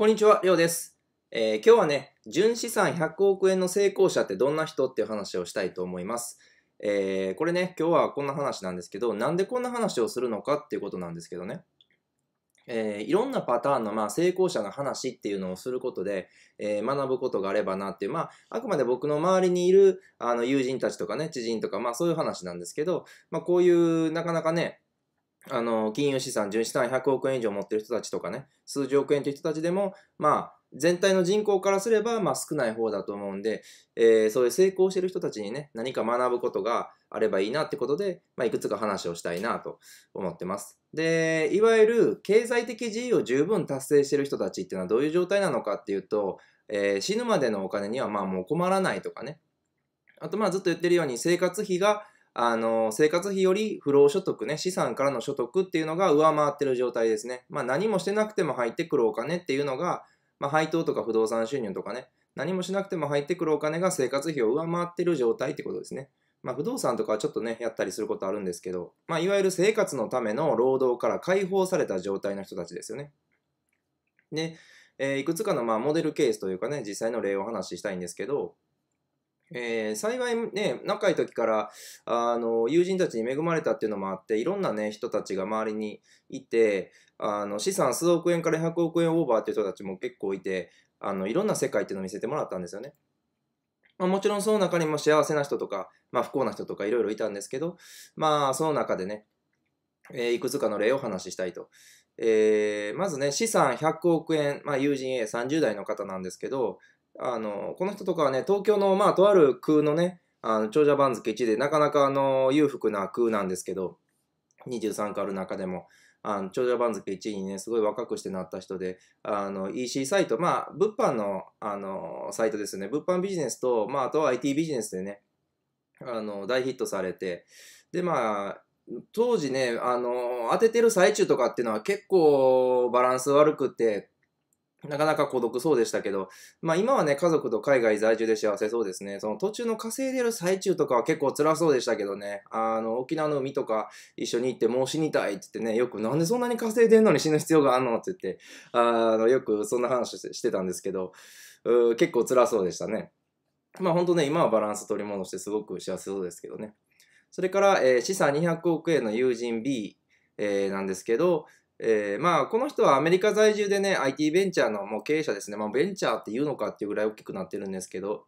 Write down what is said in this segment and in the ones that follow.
こんにちは、りょうです。えー、今日はね、純資産100億円の成功者ってどんな人っていう話をしたいと思います。えー、これね、今日はこんな話なんですけど、なんでこんな話をするのかっていうことなんですけどね。えー、いろんなパターンの、まあ、成功者の話っていうのをすることで、えー、学ぶことがあればなっていう、まあ、あくまで僕の周りにいるあの友人たちとかね、知人とか、まあ、そういう話なんですけど、まあ、こういうなかなかね、あの、金融資産、純資産100億円以上持ってる人たちとかね、数十億円という人たちでも、まあ、全体の人口からすれば、まあ、少ない方だと思うんで、えー、そういう成功してる人たちにね、何か学ぶことがあればいいなってことで、まあ、いくつか話をしたいなと思ってます。で、いわゆる経済的自由を十分達成してる人たちっていうのはどういう状態なのかっていうと、えー、死ぬまでのお金にはまあもう困らないとかね、あとまあずっと言ってるように生活費があの、生活費より不労所得ね、資産からの所得っていうのが上回ってる状態ですね。まあ何もしてなくても入ってくるお金っていうのが、まあ配当とか不動産収入とかね、何もしなくても入ってくるお金が生活費を上回ってる状態ってことですね。まあ不動産とかはちょっとね、やったりすることあるんですけど、まあいわゆる生活のための労働から解放された状態の人たちですよね。で、えー、いくつかのまあモデルケースというかね、実際の例をお話ししたいんですけど、えー、幸いね、仲いい時から、あの、友人たちに恵まれたっていうのもあって、いろんなね、人たちが周りにいて、あの、資産数億円から100億円オーバーっていう人たちも結構いて、あの、いろんな世界っていうのを見せてもらったんですよね。まあ、もちろんその中にも幸せな人とか、まあ、不幸な人とかいろいろいたんですけど、まあ、その中でね、えー、いくつかの例をお話ししたいと。えー、まずね、資産100億円、まあ、友人 A30 代の方なんですけど、あの、この人とかはね、東京の、まあ、とある空のね、あの長者番付1で、なかなかあの裕福な空なんですけど、23区ある中でも、あの長者番付1位にね、すごい若くしてなった人で、あの EC サイト、まあ、物販のあのサイトですよね、物販ビジネスと、まあ、あとは IT ビジネスでね、あの大ヒットされて、で、まあ、当時ね、あの、当ててる最中とかっていうのは結構バランス悪くて、なかなか孤独そうでしたけど、まあ今はね、家族と海外在住で幸せそうですね。その途中の稼いでる最中とかは結構辛そうでしたけどね、あの、沖縄の海とか一緒に行ってもう死にたいって言ってね、よくなんでそんなに稼いでんのに死ぬ必要があんのって言って、あの、よくそんな話してたんですけど、う結構辛そうでしたね。まあ本当ね、今はバランス取り戻してすごく幸せそうですけどね。それから、えー、資産200億円の友人 B、えー、なんですけど、えー、まあ、この人はアメリカ在住でね、IT ベンチャーのもう経営者ですね。まあ、ベンチャーっていうのかっていうぐらい大きくなってるんですけど、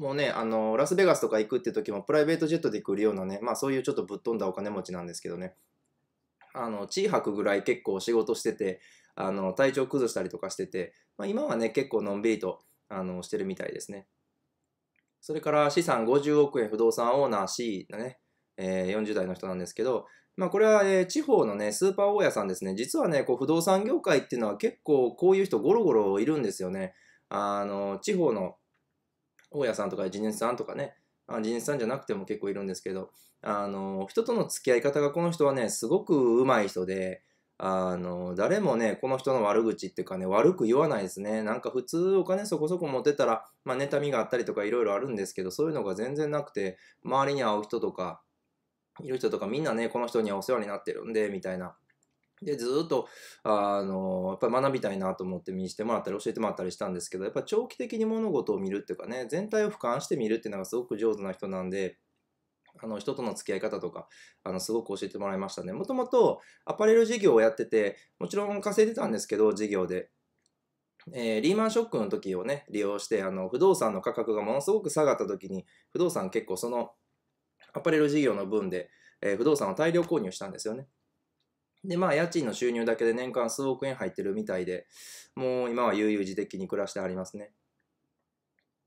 もうね、あの、ラスベガスとか行くって時もプライベートジェットで来るようなね、まあそういうちょっとぶっ飛んだお金持ちなんですけどね、あの、地位吐くぐらい結構仕事してて、あの、体調崩したりとかしてて、まあ今はね、結構のんびりと、あの、してるみたいですね。それから資産50億円不動産オーナー C のね、えー、40代の人なんですけど、まあ、これは、えー、地方のね、スーパー大家さんですね。実はね、こう不動産業界っていうのは結構こういう人ゴロゴロいるんですよね。あの、地方の大家さんとか地主さんとかね、あ地主さんじゃなくても結構いるんですけど、あの、人との付き合い方がこの人はね、すごく上手い人で、あの、誰もね、この人の悪口っていうかね、悪く言わないですね。なんか普通お金そこそこ持ってたら、まあ、妬みがあったりとかいろいろあるんですけど、そういうのが全然なくて、周りに会う人とか、いる人とかみんなね、この人にはお世話になってるんで、みたいな。で、ずっと、あの、やっぱり学びたいなと思って見せてもらったり教えてもらったりしたんですけど、やっぱ長期的に物事を見るっていうかね、全体を俯瞰して見るっていうのがすごく上手な人なんで、あの人との付き合い方とかあのすごく教えてもらいましたね。もともとアパレル事業をやっててもちろん稼いでたんですけど事業で。えー、リーマンショックの時をね利用してあの不動産の価格がものすごく下がった時に不動産結構そのアパレル事業の分で、えー、不動産を大量購入したんですよね。で、まあ、家賃の収入だけで年間数億円入ってるみたいで、もう今は悠々自適に暮らしてありますね。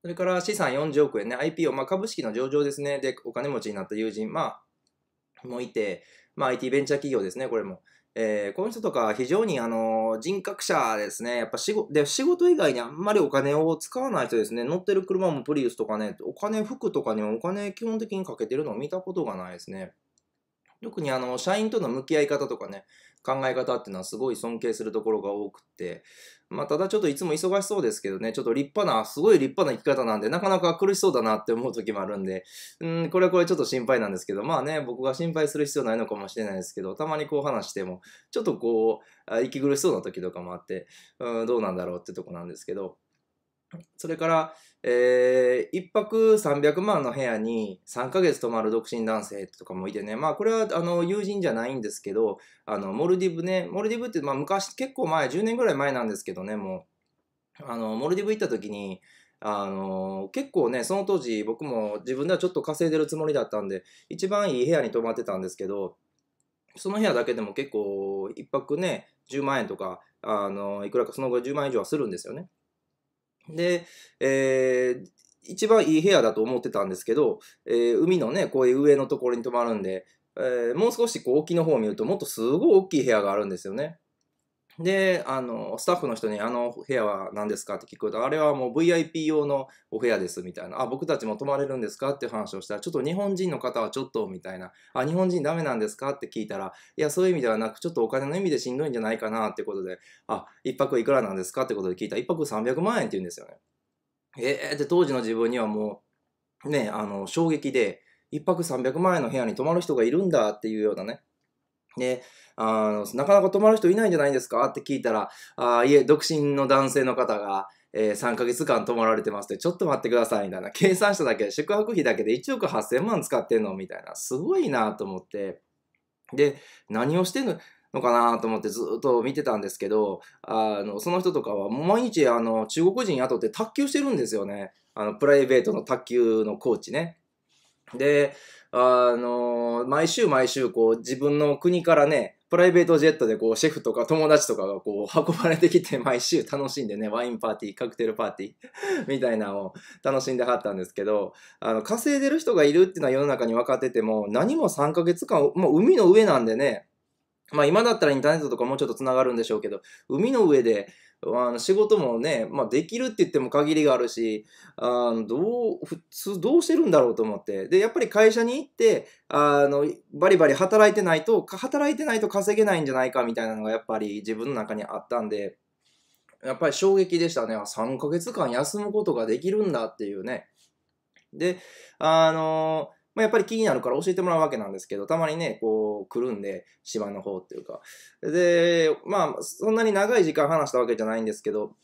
それから資産40億円ね、IPO、まあ、株式の上場ですね。で、お金持ちになった友人、まあ、もいて、まあ、IT ベンチャー企業ですね、これも。えー、この人とか非常にあの人格者ですね。やっぱ仕事で仕事以外にあんまりお金を使わない人ですね。乗ってる車もプリウスとかね、お金、服とかにもお金基本的にかけてるのを見たことがないですね。特にあの、社員との向き合い方とかね、考え方っていうのはすごい尊敬するところが多くて、まあ、ただちょっといつも忙しそうですけどね、ちょっと立派な、すごい立派な生き方なんで、なかなか苦しそうだなって思う時もあるんで、うん、これはこれちょっと心配なんですけど、まあね、僕が心配する必要ないのかもしれないですけど、たまにこう話しても、ちょっとこう、息苦しそうな時とかもあって、うん、どうなんだろうってとこなんですけど、それから、えー、1泊300万の部屋に3ヶ月泊まる独身男性とかもいてね、まあこれはあの友人じゃないんですけど、あのモルディブね、モルディブってまあ昔結構前、10年ぐらい前なんですけどね、もう、あのモルディブ行った時に、あの結構ね、その当時僕も自分ではちょっと稼いでるつもりだったんで、一番いい部屋に泊まってたんですけど、その部屋だけでも結構1泊ね、10万円とか、あのいくらかそのぐらい10万円以上はするんですよね。で、えー、一番いい部屋だと思ってたんですけど、えー、海のね、こういう上のところに泊まるんで、えー、もう少しこう沖の方を見るともっとすごい大きい部屋があるんですよね。で、あの、スタッフの人に、あの部屋は何ですかって聞くと、あれはもう VIP 用のお部屋ですみたいな、あ、僕たちも泊まれるんですかって話をしたら、ちょっと日本人の方はちょっとみたいな、あ、日本人ダメなんですかって聞いたら、いや、そういう意味ではなく、ちょっとお金の意味でしんどいんじゃないかなってことで、あ、一泊いくらなんですかってことで聞いたら、一泊300万円って言うんですよね。えーって当時の自分にはもう、ね、あの、衝撃で、一泊300万円の部屋に泊まる人がいるんだっていうようなね、あの、なかなか泊まる人いないんじゃないですかって聞いたら、あいえ、独身の男性の方が、えー、3ヶ月間泊まられてますって、ちょっと待ってください、みたいな。計算しただけ宿泊費だけで1億8000万使ってんのみたいな。すごいなと思って。で、何をしてんのかなと思ってずっと見てたんですけど、あの、その人とかは毎日あの、中国人雇って卓球してるんですよね。あの、プライベートの卓球のコーチね。で、あの、毎週毎週こう自分の国からね、プライベートジェットでこうシェフとか友達とかがこう運ばれてきて毎週楽しんでね、ワインパーティー、カクテルパーティー みたいなのを楽しんではったんですけど、あの、稼いでる人がいるっていうのは世の中に分かってても、何も3ヶ月間、もう海の上なんでね、まあ今だったらインターネットとかもうちょっと繋がるんでしょうけど、海の上であの仕事もね、まあ、できるって言っても限りがあるし、あのどう、普通どうしてるんだろうと思って。で、やっぱり会社に行って、あの、バリバリ働いてないと、働いてないと稼げないんじゃないかみたいなのがやっぱり自分の中にあったんで、やっぱり衝撃でしたね。3ヶ月間休むことができるんだっていうね。で、あのーまあ、やっぱり気になるから教えてもらうわけなんですけど、たまにね、こう、来るんで、芝の方っていうか。で、まあ、そんなに長い時間話したわけじゃないんですけど、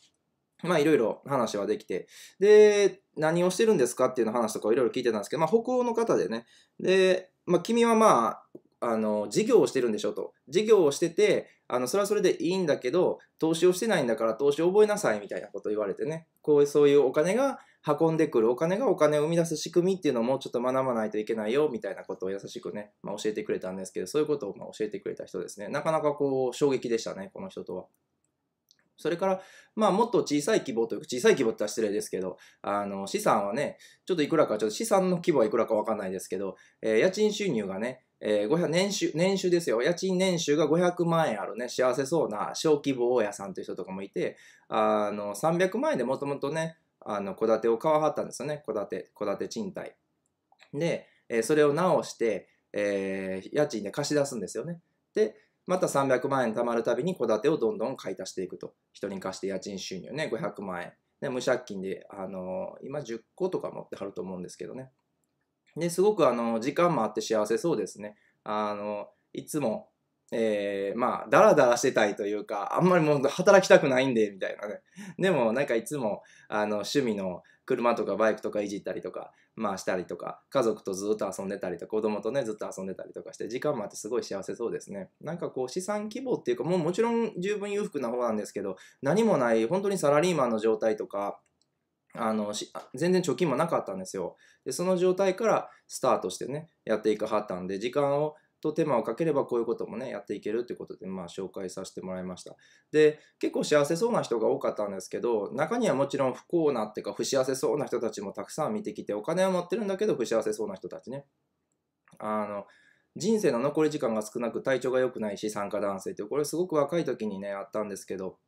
まあいろいろ話はできて、で、何をしてるんですかっていうの話とかいろいろ聞いてたんですけど、まあ北欧の方でね、で、まあ君はまあ、あの、事業をしてるんでしょと。事業をしてて、あの、それはそれでいいんだけど、投資をしてないんだから投資を覚えなさいみたいなこと言われてね、こう、そういうお金が、運んでくるお金がお金を生み出す仕組みっていうのもちょっと学ばないといけないよみたいなことを優しくね、まあ、教えてくれたんですけどそういうことをま教えてくれた人ですねなかなかこう衝撃でしたねこの人とは。それから、まあ、もっと小さい規模というか、小さい規模って失礼ですけど、あの、資産はね、ちょっといくらか、ちょっと資産の規模はいくらかわかんないですけど、えー、家賃収入がね、えー、年収、年収ですよ。家賃年収が500万円あるね、幸せそうな小規模大家さんという人とかもいて、あの、300万円でもともとね、あの、戸建てを買わはったんですよね。戸建て、戸建て賃貸。で、えそれを直して、えー、家賃で貸し出すんですよね。で、また300万円貯まるたびに戸建てをどんどん買い足していくと。人に貸して家賃収入ね、500万円。で、無借金で、あのー、今10個とか持ってはると思うんですけどね。で、すごくあの、時間もあって幸せそうですね。あの、いつもえー、まあ、ダラダラしてたいというか、あんまりもう働きたくないんで、みたいなね。でも、なんかいつも、あの、趣味の車とかバイクとかいじったりとか、まあしたりとか、家族とずっと遊んでたりとか、子供とね、ずっと遊んでたりとかして、時間もあってすごい幸せそうですね。なんかこう、資産規模っていうか、もうもちろん十分裕福な方なんですけど、何もない、本当にサラリーマンの状態とか、あの全然貯金もなかったんですよでその状態からスタートしてねやっていくはったんで時間をと手間をかければこういうこともねやっていけるってことでまあ紹介させてもらいましたで結構幸せそうな人が多かったんですけど中にはもちろん不幸なっていうか不幸せそうな人たちもたくさん見てきてお金は持ってるんだけど不幸せそうな人たちねあの人生の残り時間が少なく体調が良くない資産家男性ってこれすごく若い時にねあったんですけど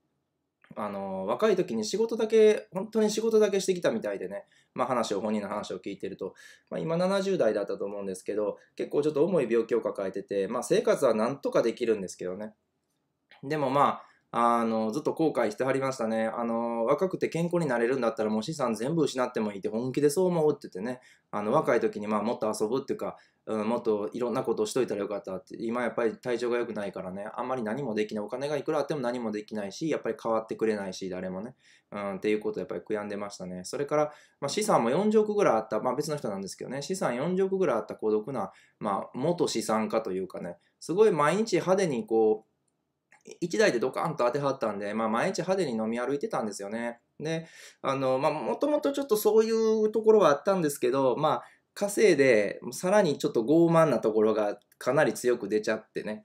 あの若い時に仕事だけ本当に仕事だけしてきたみたいでね、まあ、話を本人の話を聞いてると、まあ、今70代だったと思うんですけど結構ちょっと重い病気を抱えてて、まあ、生活はなんとかできるんですけどねでもまああのずっと後悔してはりましたねあの若くて健康になれるんだったらもう資産全部失ってもいいって本気でそう思うって言ってねあの若い時にまあもっと遊ぶっていうかうん、もっといろんなことをしといたらよかったって今やっぱり体調が良くないからねあんまり何もできないお金がいくらあっても何もできないしやっぱり変わってくれないし誰もね、うん、っていうことやっぱり悔やんでましたねそれから、まあ、資産も40億ぐらいあった、まあ、別の人なんですけどね資産40億ぐらいあった孤独な、まあ、元資産家というかねすごい毎日派手にこう1台でドカンと当てはったんで、まあ、毎日派手に飲み歩いてたんですよね。で、あの、まあ、もともとちょっとそういうところはあったんですけど、まあ、稼いで、さらにちょっと傲慢なところがかなり強く出ちゃってね。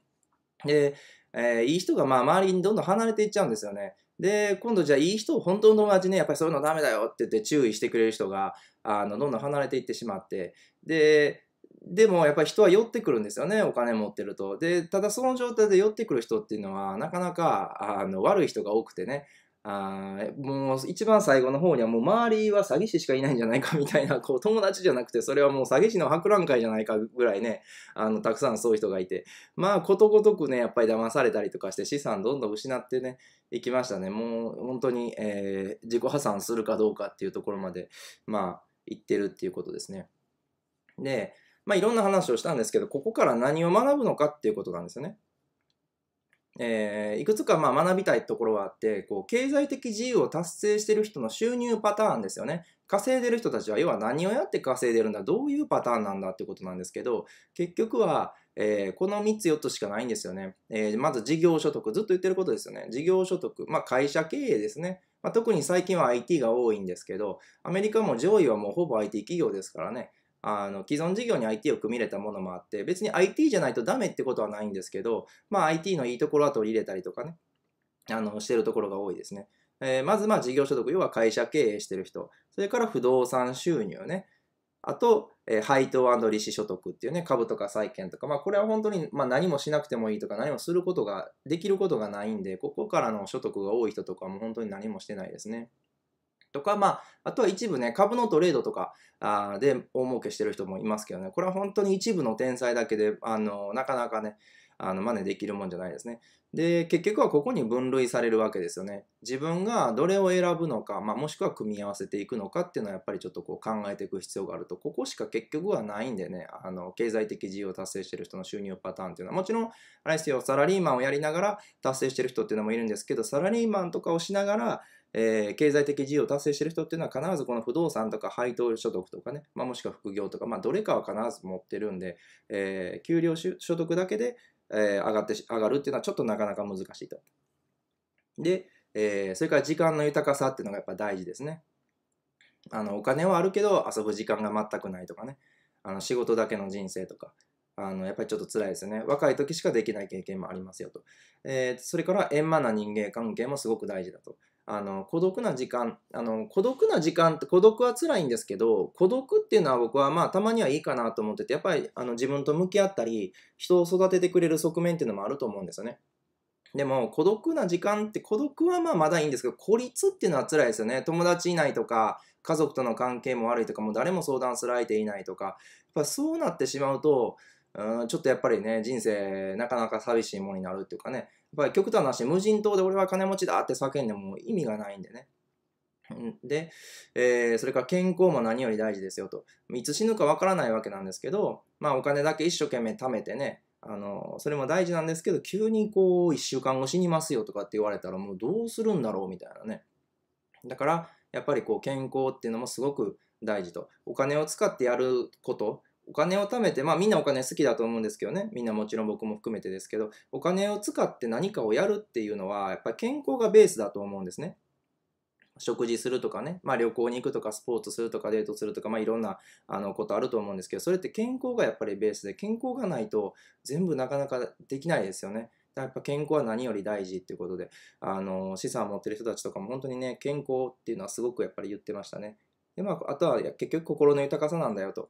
で、えー、いい人がまあ周りにどんどん離れていっちゃうんですよね。で、今度じゃあいい人、を本当の友達ね、やっぱりそういうのダメだよって言って注意してくれる人が、あの、どんどん離れていってしまって、で、でもやっぱり人は寄ってくるんですよね、お金持ってると。で、ただその状態で寄ってくる人っていうのは、なかなかあの悪い人が多くてね、あもう一番最後の方にはもう周りは詐欺師しかいないんじゃないかみたいな、こう友達じゃなくて、それはもう詐欺師の博覧会じゃないかぐらいね、あの、たくさんそういう人がいて、まあことごとくね、やっぱり騙されたりとかして資産どんどん失ってね、いきましたね。もう本当に、えー、自己破産するかどうかっていうところまで、まあ、行ってるっていうことですね。で、まあいろんな話をしたんですけど、ここから何を学ぶのかっていうことなんですよね。えー、いくつかまあ学びたいところはあってこう経済的自由を達成してる人の収入パターンですよね稼いでる人たちは要は何をやって稼いでるんだどういうパターンなんだってことなんですけど結局は、えー、この3つ4つしかないんですよね、えー、まず事業所得ずっと言ってることですよね事業所得、まあ、会社経営ですね、まあ、特に最近は IT が多いんですけどアメリカも上位はもうほぼ IT 企業ですからねあの既存事業に IT を組み入れたものもあって別に IT じゃないとダメってことはないんですけど、まあ、IT のいいところは取り入れたりとかねあのしてるところが多いですね、えー、まずまあ事業所得要は会社経営してる人それから不動産収入ねあと、えー、配当利子所得っていうね、株とか債券とか、まあこれは本当に、まあ、何もしなくてもいいとか、何もすることが、できることがないんで、ここからの所得が多い人とかも本当に何もしてないですね。とか、まあ、あとは一部ね、株のトレードとかあで大儲けしてる人もいますけどね、これは本当に一部の天才だけで、あの、なかなかね、あの、真似できるもんじゃないですね。で、結局はここに分類されるわけですよね。自分がどれを選ぶのか、まあ、もしくは組み合わせていくのかっていうのはやっぱりちょっとこう考えていく必要があると、ここしか結局はないんでね、あの、経済的自由を達成してる人の収入パターンっていうのは、もちろん、あれですよ、サラリーマンをやりながら達成してる人っていうのもいるんですけど、サラリーマンとかをしながら、えー、経済的自由を達成してる人っていうのは必ずこの不動産とか配当所得とかね、まあ、もしくは副業とか、まあ、どれかは必ず持ってるんで、えー、給料所得だけで、えー、上がって上がるっていうのはちょっとなかなか難しいと。で、えそれから時間の豊かさっていうのがやっぱ大事ですね。あのお金はあるけど遊ぶ時間が全くないとかねあの仕事だけの人生とかあのやっぱりちょっと辛いですよね若い時しかできない経験もありますよと、えー、それから円満な人間関係もすごく大事だとあの孤独な時間あの孤独な時間って孤独は辛いんですけど孤独っていうのは僕はまあたまにはいいかなと思っててやっぱりあの自分と向き合ったり人を育ててくれる側面っていうのもあると思うんですよね。でも孤独な時間って孤独はまあまだいいんですけど孤立っていうのは辛いですよね友達いないとか家族との関係も悪いとかもう誰も相談する相手いないとかやっぱそうなってしまうとうんちょっとやっぱりね人生なかなか寂しいものになるっていうかねぱり極端な話、無人島で俺は金持ちだって叫んでも意味がないんでね。で、えー、それから健康も何より大事ですよと。いつ死ぬかわからないわけなんですけど、まあお金だけ一生懸命貯めてね、あの、それも大事なんですけど、急にこう、1週間後死にますよとかって言われたらもうどうするんだろうみたいなね。だから、やっぱりこう、健康っていうのもすごく大事と。お金を使ってやることお金を貯めて、まあみんなお金好きだと思うんですけどね、みんなもちろん僕も含めてですけど、お金を使って何かをやるっていうのは、やっぱり健康がベースだと思うんですね。食事するとかね、まあ、旅行に行くとかスポーツするとかデートするとか、まあ、いろんなあのことあると思うんですけどそれって健康がやっぱりベースで健康がないと全部なかなかできないですよね。やっぱ健康は何より大事っていうことであの資産を持ってる人たちとかも本当にね健康っていうのはすごくやっぱり言ってましたね。でまあ、あとは結局心の豊かさなんだよと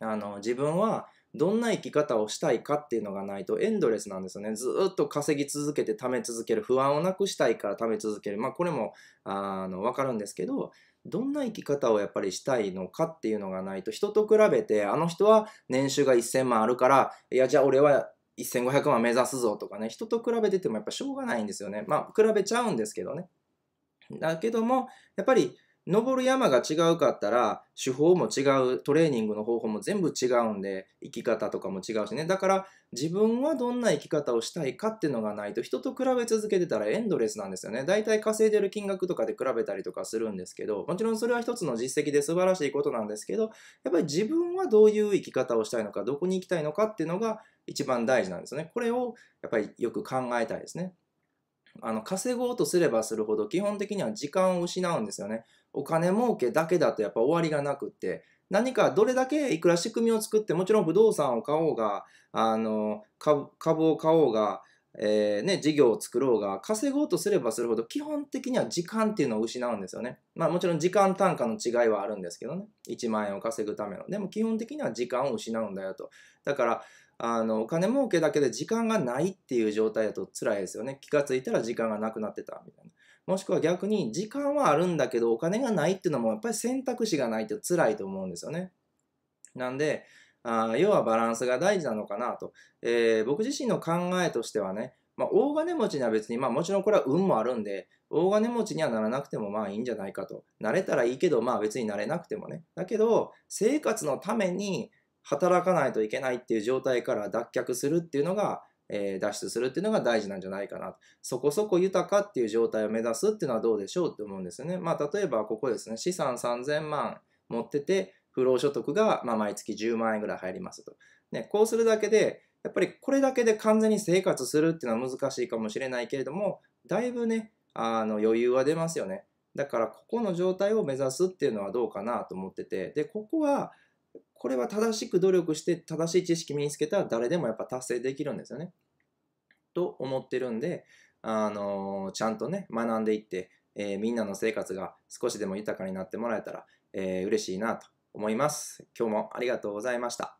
あの自分はどんな生き方をしたいかっていうのがないとエンドレスなんですよね。ずっと稼ぎ続けて貯め続ける。不安をなくしたいから貯め続ける。まあこれもあの分かるんですけど、どんな生き方をやっぱりしたいのかっていうのがないと、人と比べて、あの人は年収が1000万あるから、いやじゃあ俺は1500万目指すぞとかね、人と比べててもやっぱしょうがないんですよね。まあ比べちゃうんですけどね。だけども、やっぱり登る山が違うかったら手法も違うトレーニングの方法も全部違うんで生き方とかも違うしねだから自分はどんな生き方をしたいかっていうのがないと人と比べ続けてたらエンドレスなんですよねだいたい稼いでる金額とかで比べたりとかするんですけどもちろんそれは一つの実績で素晴らしいことなんですけどやっぱり自分はどういう生き方をしたいのかどこに行きたいのかっていうのが一番大事なんですよねこれをやっぱりよく考えたいですねあの稼ごうとすればするほど基本的には時間を失うんですよねお金儲けだけだとやっぱ終わりがなくって何かどれだけいくら仕組みを作ってもちろん不動産を買おうがあの株を買おうが、えー、ね、事業を作ろうが稼ごうとすればするほど基本的には時間っていうのを失うんですよね。まあもちろん時間単価の違いはあるんですけどね1万円を稼ぐためのでも基本的には時間を失うんだよと。だからあのお金儲けだけで時間がないっていう状態だと辛いですよね気がついたら時間がなくなってたみたいな。もしくは逆に時間はあるんだけどお金がないっていうのもやっぱり選択肢がないと辛いと思うんですよね。なんで、あ要はバランスが大事なのかなと、えー、僕自身の考えとしてはね、まあ、大金持ちには別に、まあ、もちろんこれは運もあるんで、大金持ちにはならなくてもまあいいんじゃないかと。なれたらいいけど、まあ別になれなくてもね。だけど、生活のために働かないといけないっていう状態から脱却するっていうのが、え脱出するっていうのが大事なんじゃないかな。そこそこ豊かっていう状態を目指すっていうのはどうでしょうって思うんですよね。まあ、例えばここですね、資産3000万持ってて、不労所得がま毎月10万円ぐらい入りますと。ね、こうするだけで、やっぱりこれだけで完全に生活するっていうのは難しいかもしれないけれども、だいぶね、あの余裕は出ますよね。だからここの状態を目指すっていうのはどうかなと思ってて、で、ここはこれは正しく努力して正しい知識身につけたら誰でもやっぱ達成できるんですよね。と思ってるんで、あのー、ちゃんとね学んでいって、えー、みんなの生活が少しでも豊かになってもらえたら、えー、嬉しいなと思います。今日もありがとうございました。